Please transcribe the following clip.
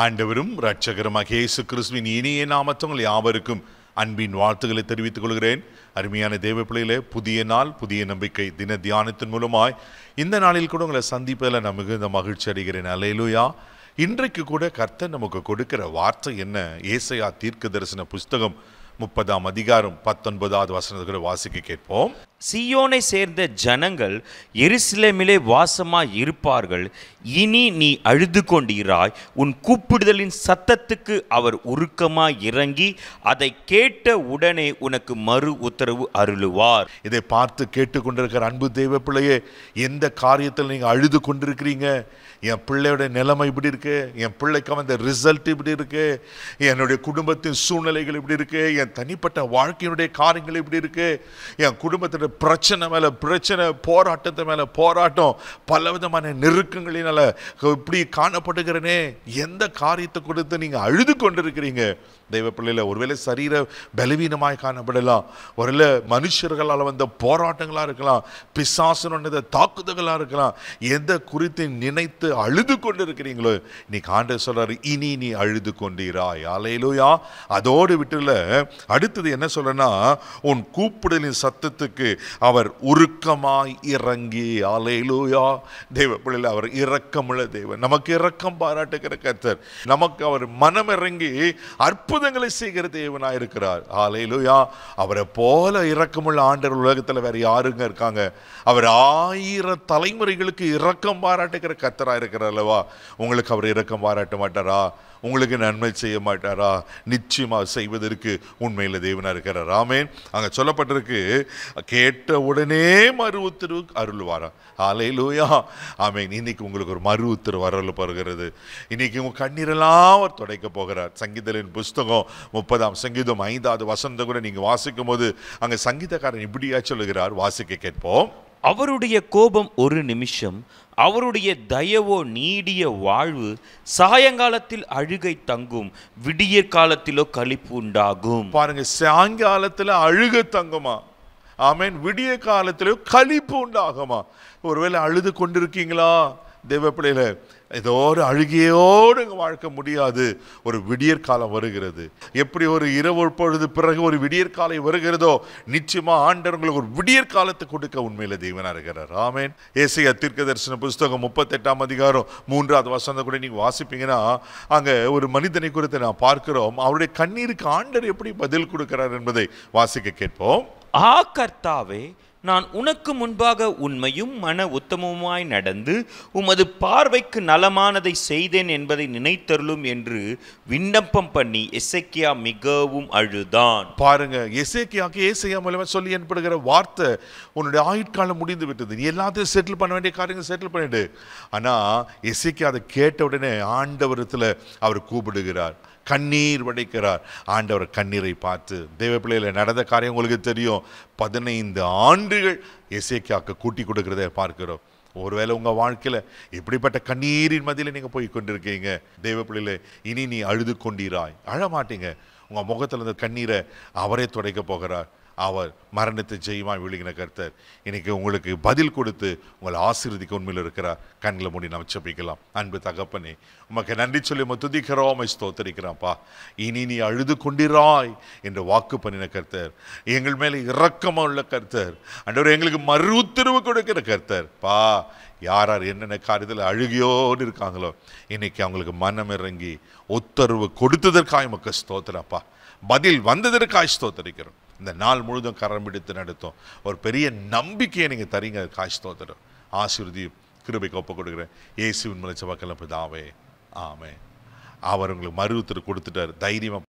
ஆண்டவரும் ரட்சகருமாக இயேசு கிறிஸ்துவின் இனிய நாமத்தங்கள் யாவருக்கும் அன்பின் வாழ்த்துக்களை தெரிவித்துக் கொள்கிறேன் அருமையான தேவ பிள்ளையில புதிய நாள் புதிய நம்பிக்கை தின தியானத்தின் மூலமாய் இந்த நாளில் கூட உங்களை சந்திப்பதில் நான் மிகுந்த மகிழ்ச்சி அடைகிறேன் அலையிலுயா இன்றைக்கு கூட கர்த்தர் நமக்கு கொடுக்கிற வார்த்தை என்ன ஏசையா தீர்க்க தரிசன புஸ்தகம் முப்பதாம் அதிகாரம் பத்தொன்பதாவது வசனத்தை வாசிக்க கேட்போம் சியோனை சேர்ந்த ஜனங்கள் எருசலேமிலே வாசமாக இருப்பார்கள் இனி நீ அழுது கொண்டிராய் உன் கூப்பிடுதலின் சத்தத்துக்கு அவர் உருக்கமாக இறங்கி அதை கேட்ட உடனே உனக்கு மறு உத்தரவு அருளுவார் இதை பார்த்து கேட்டுக்கொண்டிருக்கிற அன்பு தெய்வ பிள்ளையே எந்த காரியத்தில் நீங்கள் அழுது கொண்டிருக்கிறீங்க என் பிள்ளையோட நிலைமை இப்படி இருக்கு என் பிள்ளைக்கு வந்த ரிசல்ட் இப்படி இருக்கு என்னுடைய குடும்பத்தின் சூழ்நிலைகள் இப்படி இருக்கு என் தனிப்பட்ட வாழ்க்கையினுடைய காரியங்கள் இப்படி இருக்கு என் குடும்பத்தோட பிரச்சனை மேலே பிரச்சனை போராட்டத்தை மேலே போராட்டம் பல விதமான நெருக்கங்களினால் இப்படி காணப்படுகிறனே எந்த காரியத்தை கொடுத்து நீங்கள் அழுது கொண்டிருக்கிறீங்க தெய்வ பிள்ளையில் ஒருவேளை சரீர பலவீனமாய் காணப்படலாம் ஒருவேளை மனுஷர்களால் வந்த போராட்டங்களாக இருக்கலாம் பிசாசனுடைய தாக்குதல்களாக இருக்கலாம் எந்த குறித்து நினைத்து அழுது கொண்டு இருக்கிறீங்களோ நீ ஆண்டர் சொல்கிறார் இனி நீ அழுது கொண்டீரா யாலையிலோயா அதோடு விட்டுல அடுத்தது என்ன சொல்றனா உன் கூப்பிடலின் சத்தத்துக்கு அவர் உருக்கமாய் இறங்கி அலையிலூயா தெய்வ பிள்ளையில் அவர் இரக்கமுள்ள தெய்வம் நமக்கு இரக்கம் பாராட்டுகிற கர்த்தர் நமக்கு அவர் மனம் இறங்கி அற்புதங்களை செய்கிற தேவனாக இருக்கிறார் ஆலையிலூயா அவரை போல இரக்கமுள்ள ஆண்டர் உலகத்தில் வேறு யாருங்க இருக்காங்க அவர் ஆயிரம் தலைமுறைகளுக்கு இரக்கம் பாராட்டுகிற கர்த்தராக இருக்கிறார் அல்லவா உங்களுக்கு அவர் இரக்கம் பாராட்ட மாட்டாரா உங்களுக்கு நன்மை செய்ய மாட்டாரா நிச்சயமாக செய்வதற்கு உண்மையில் தேவனாக இருக்கிறார் ராமேன் அங்கே சொல்லப்பட்டிருக்கு கே கேட்ட உடனே மறு உத்தரவு அருள்வாராம் அலையிலூயா ஆமே இன்னைக்கு உங்களுக்கு ஒரு மறு உத்தரவு பருகிறது இன்னைக்கு உங்கள் கண்ணீரெல்லாம் அவர் துடைக்க போகிறார் சங்கீதலின் புஸ்தகம் முப்பதாம் சங்கீதம் ஐந்தாவது வசந்தம் கூட நீங்கள் வாசிக்கும் போது அங்கே சங்கீதக்காரன் இப்படியா சொல்லுகிறார் வாசிக்க கேட்போம் அவருடைய கோபம் ஒரு நிமிஷம் அவருடைய தயவோ நீடிய வாழ்வு சாயங்காலத்தில் அழுகை தங்கும் விடியற் காலத்திலோ கழிப்பு உண்டாகும் பாருங்க சாயங்காலத்தில் அழுகை தங்குமா ஆமேன் விடிய காலத்திலேயோ கழிப்பு உண்டாகுமா ஒருவேளை அழுது கொண்டிருக்கீங்களா தெய்வ பிள்ளையில ஏதோ ஒரு அழுகையோடு வாழ்க்க முடியாது ஒரு விடியற் காலம் வருகிறது எப்படி ஒரு இரவு பொழுது பிறகு ஒரு விடியற் காலை வருகிறதோ நிச்சயமா ஆண்டவங்களுக்கு ஒரு விடியற் காலத்தை கொடுக்க உண்மையில தெய்வனா இருக்கிறார் ஆமேன் ஏசிய தீர்க்க தரிசன புஸ்தகம் முப்பத்தெட்டாம் அதிகாரம் மூன்றாவது வசந்த கூட நீங்க வாசிப்பீங்கன்னா அங்க ஒரு மனிதனை குறித்து நான் பார்க்கிறோம் அவருடைய கண்ணீருக்கு ஆண்டர் எப்படி பதில் கொடுக்கிறார் என்பதை வாசிக்க கேட்போம் ஆ கர்த்தாவே நான் உனக்கு முன்பாக உண்மையும் மன உத்தமமாய் நடந்து உமது பார்வைக்கு நலமானதை செய்தேன் என்பதை நினைத்தருளும் என்று விண்ணப்பம் பண்ணி எசேக்கியா மிகவும் அழுதான் பாருங்க எசேக்கியாக்கு ஏசையா மூலமா சொல்லி எனப்படுகிற வார்த்தை உன்னுடைய ஆயுட்காலம் முடிந்து விட்டது நீ எல்லாத்தையும் செட்டில் பண்ண வேண்டிய காரியங்கள் செட்டில் பண்ணிடு ஆனால் எசேக்கியா அதை கேட்ட உடனே ஆண்டவரத்தில் அவர் கூப்பிடுகிறார் கண்ணீர் வடைக்கிறார் ஆண்டவர் கண்ணீரை பார்த்து தேவ பிள்ளையில் நடந்த காரியம் உங்களுக்கு தெரியும் பதினைந்து ஆண்டுகள் இசைக்காக்க கூட்டி கொடுக்கிறத பார்க்கிறோம் ஒருவேளை உங்கள் வாழ்க்கையில் இப்படிப்பட்ட கண்ணீரின் மதியில் நீங்கள் போய் கொண்டிருக்கீங்க தெய்வ பிள்ளையில் இனி நீ அழுது கொண்டீராய் அழமாட்டீங்க உங்கள் முகத்தில் இருந்த கண்ணீரை அவரே துடைக்க போகிறார் அவர் மரணத்தை ஜெயமாக விழுகின கருத்தர் இன்னைக்கு உங்களுக்கு பதில் கொடுத்து உங்களை ஆசீர்வதிக்க உண்மையில் இருக்கிறார் கண்களை மூடி நம்ம செப்பிக்கலாம் அன்பு தகப்பனே உமக்கு நன்றி சொல்லி உமை துதிக்கிறோம் ஸ்தோத்தரிக்கிறான்ப்பா இனி நீ அழுது கொண்டிராய் என்று வாக்கு பண்ணின கருத்தர் எங்கள் மேலே இரக்கமாக உள்ள கருத்தர் அன்றவர் எங்களுக்கு மறு உத்தரவு கொடுக்கிற கருத்தர் பா யார் யார் என்னென்ன காரியத்தில் அழுகியோடு இருக்காங்களோ இன்னைக்கு அவங்களுக்கு மனம் இறங்கி உத்தரவு கொடுத்ததற்காக உமக்கு ஸ்தோத்திரப்பா பதில் வந்ததற்காக ஸ்தோத்தரிக்கிறோம் இந்த நாள் முழுதும் கரம் பிடித்து நடத்தும் ஒரு பெரிய நம்பிக்கையை நீங்கள் தரீங்க காய்ச்சி தோத்துடும் ஆசிர்வதி கிருபைக்கு ஒப்பு கொடுக்குறேன் ஏசுவின் மூலம் செவ்வாய்க்கிழமை தாவே ஆமே அவர் உங்களுக்கு மருவத்தில் கொடுத்துட்டார் தைரியமாக